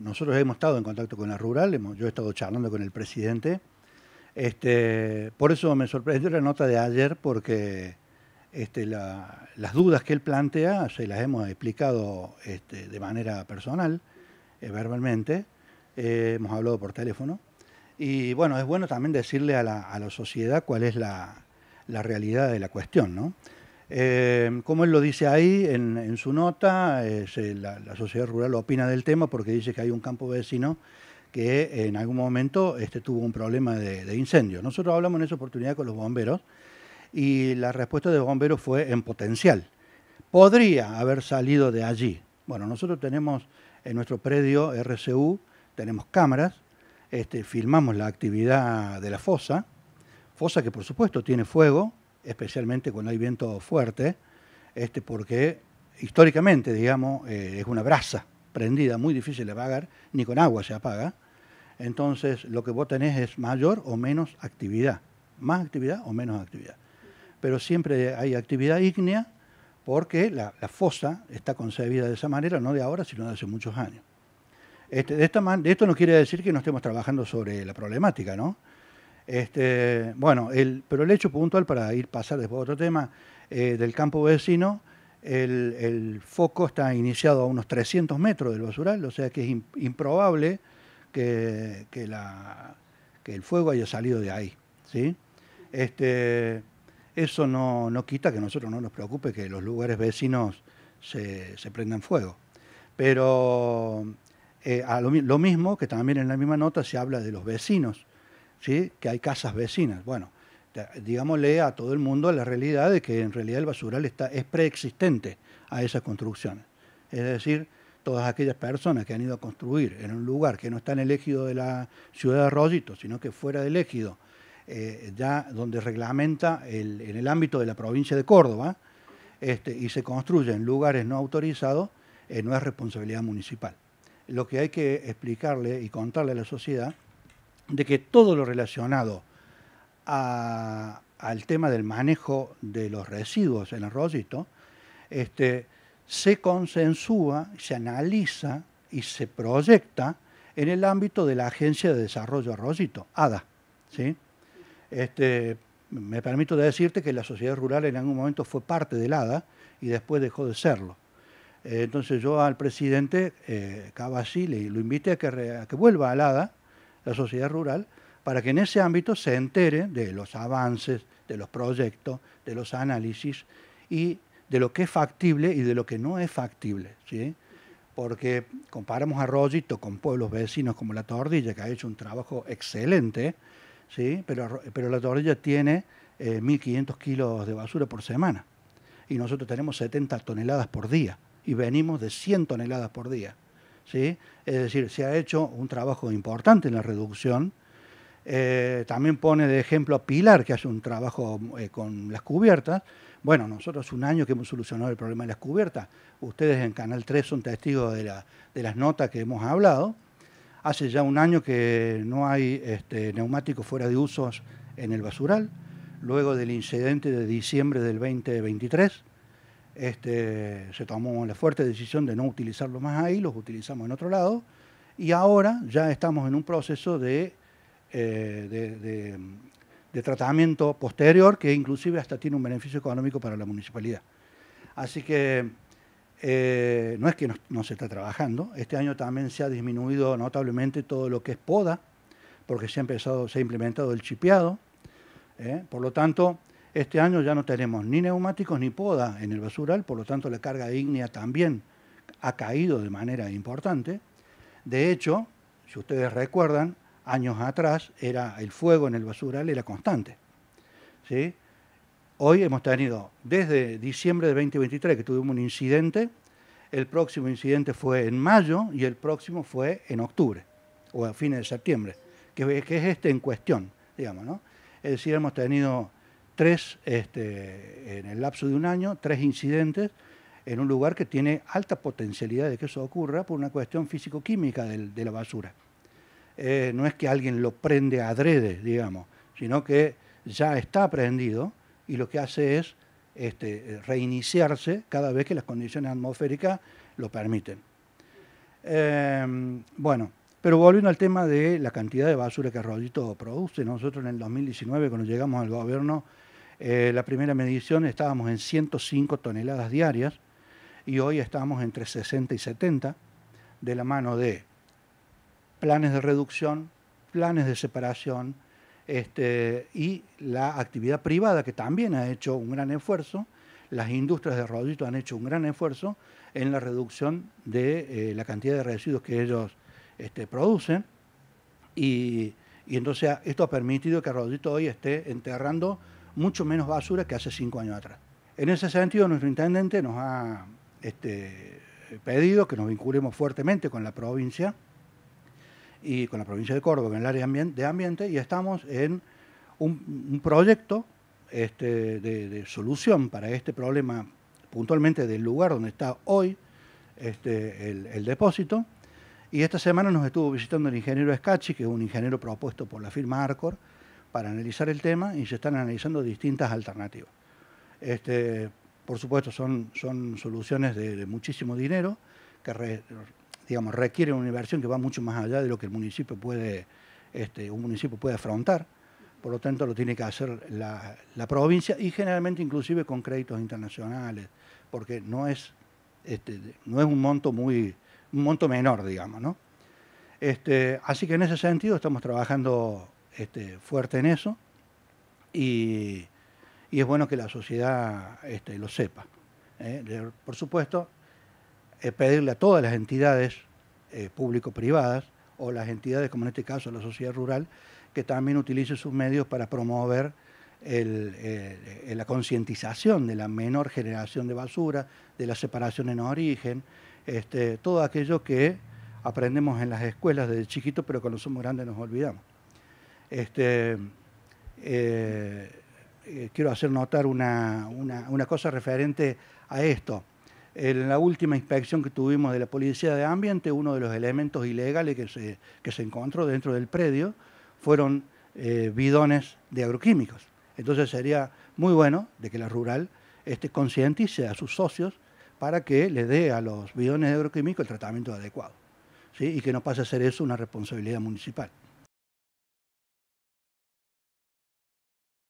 Nosotros hemos estado en contacto con la rural, hemos, yo he estado charlando con el presidente. Este, por eso me sorprendió la nota de ayer, porque este, las dudas que él plantea se las hemos explicado este, de manera personal, eh, verbalmente. Eh, hemos hablado por teléfono. Y bueno, es bueno también decirle a la, sociedad cuál es la, la realidad de la cuestión, ¿no? Eh, como él lo dice ahí en, su nota, eh, la, sociedad rural opina del tema porque dice que hay un campo vecino que eh, en algún momento este, tuvo un problema de, incendio. Nosotros hablamos en esa oportunidad con los bomberos y la respuesta de los bomberos fue en potencial. Podría haber salido de allí. Bueno, nosotros tenemos en nuestro predio RCU, tenemos cámaras, este, filmamos la actividad de la fosa, fosa que por supuesto tiene fuego, especialmente cuando hay viento fuerte, este, porque históricamente, digamos, eh, es una brasa prendida, muy difícil de apagar, ni con agua se apaga. Entonces, lo que vos tenés es mayor o menos actividad, más actividad o menos actividad. Pero siempre hay actividad ígnea porque la, fosa está concebida de esa manera, no de ahora, sino de hace muchos años. Este, de, esto no quiere decir que no estemos trabajando sobre la problemática, ¿no? Este, bueno, pero el hecho puntual, para ir pasar después a otro tema, eh, del campo vecino, el, foco está iniciado a unos 300 metros del basural, o sea que es improbable que, el fuego haya salido de ahí. Este, eso no, quita que nosotros no nos preocupe que los lugares vecinos se, prendan fuego. Pero eh, lo, mismo, que también en la misma nota se habla de los vecinos que hay casas vecinas. Bueno, digámosle a todo el mundo la realidad de que en realidad el basural está, es preexistente a esas construcciones. Es decir, todas aquellas personas que han ido a construir en un lugar que no está en el ejido de la ciudad de Arroyito, sino que fuera del ejido, eh, ya donde reglamenta en el ámbito de la provincia de Córdoba, este, y se construye en lugares no autorizados, eh, no es responsabilidad municipal. Lo que hay que explicarle y contarle a la sociedad de que todo lo relacionado al tema del manejo de los residuos en arroyito, este, se consensúa, se analiza y se proyecta en el ámbito de la Agencia de Desarrollo Arroyito, ADA. ¿sí? Este, me permito decirte que la sociedad rural en algún momento fue parte del ADA y después dejó de serlo. Eh, entonces yo al presidente eh, le, lo invité a que, a que vuelva al ADA la sociedad rural, para que en ese ámbito se entere de los avances, de los proyectos, de los análisis y de lo que es factible y de lo que no es factible. ¿sí? Porque comparamos a Rollito con pueblos vecinos como La Tordilla, que ha hecho un trabajo excelente, ¿sí? pero, La Tordilla tiene 1.500 eh, kilos de basura por semana y nosotros tenemos 70 toneladas por día y venimos de 100 toneladas por día. Es decir, se ha hecho un trabajo importante en la reducción. Eh, también pone de ejemplo a Pilar, que hace un trabajo eh, con las cubiertas. Bueno, nosotros un año que hemos solucionado el problema de las cubiertas. Ustedes en Canal 3 son testigos de, las notas que hemos hablado. Hace ya un año que no hay este, neumáticos fuera de usos en el basural, luego del incidente de diciembre del 2023. Este, se tomó la fuerte decisión de no utilizarlos más ahí, los utilizamos en otro lado. Y ahora ya estamos en un proceso eh, de, de, tratamiento posterior que inclusive hasta tiene un beneficio económico para la municipalidad. Así que eh, no es que no, se está trabajando, este año también se ha disminuido notablemente todo lo que es poda, porque se ha, empezado, se ha implementado el chipeado, ¿eh? por lo tanto este año ya no tenemos ni neumáticos ni poda en el basural, por lo tanto la carga ígnea también ha caído de manera importante. De hecho, si ustedes recuerdan, años atrás era el fuego en el basural era constante. Hoy hemos tenido, desde diciembre de 2023 que tuvimos un incidente, el próximo incidente fue en mayo y el próximo fue en octubre o a fines de septiembre, que, que es este en cuestión, digamos, ¿no? Es decir, hemos tenido tres, este, en el lapso de un año, tres incidentes en un lugar que tiene alta potencialidad de que eso ocurra por una cuestión físico-química de, la basura. Eh, no es que alguien lo prende adrede, digamos, sino que ya está prendido y lo que hace es este, reiniciarse cada vez que las condiciones atmosféricas lo permiten. Em, bueno, pero volviendo al tema de la cantidad de basura que Rodito produce, nosotros en el 2019, cuando llegamos al gobierno, eh, la primera medición estábamos en 105 toneladas diarias y hoy estamos entre 60 y 70 de la mano de planes de reducción, planes de separación este, y la actividad privada que también ha hecho un gran esfuerzo, las industrias de rodito han hecho un gran esfuerzo en la reducción de eh, la cantidad de residuos que ellos este, producen y, y, entonces esto ha permitido que Rodito hoy esté enterrando mucho menos basura que hace cinco años atrás. En ese sentido, nuestro intendente nos ha este, pedido que nos vinculemos fuertemente con la provincia y con la provincia de Córdoba, en el área de ambiente, y estamos en un, proyecto este, de, solución para este problema, puntualmente del lugar donde está hoy este, el, el depósito. Y esta semana nos estuvo visitando el ingeniero Escachi, que es un ingeniero propuesto por la firma Arcor, para analizar el tema y se están analizando distintas alternativas. Este, por supuesto, son, son soluciones de, muchísimo dinero que digamos, requieren una inversión que va mucho más allá de lo que el municipio puede, este, un municipio puede afrontar. Por lo tanto, lo tiene que hacer la, provincia y generalmente inclusive con créditos internacionales, porque no es, este, no es un monto muy, un monto menor, digamos, Este, así que en ese sentido estamos trabajando este, fuerte en eso y, es bueno que la sociedad este, lo sepa. ¿eh? Por supuesto, eh, pedirle a todas las entidades eh, público-privadas o las entidades como en este caso la sociedad rural que también utilice sus medios para promover la concientización de la menor generación de basura, de la separación en origen, este, todo aquello que aprendemos en las escuelas desde chiquito, pero cuando somos grandes nos olvidamos. Este, eh, eh, quiero hacer notar una, cosa referente a esto. En la última inspección que tuvimos de la Policía de Ambiente, uno de los elementos ilegales que se, que se encontró dentro del predio fueron eh, bidones de agroquímicos. Entonces sería muy bueno de que la rural este, concientice a sus socios para que le dé a los bidones de agroquímicos el tratamiento adecuado ¿sí? y que no pase a ser eso una responsabilidad municipal.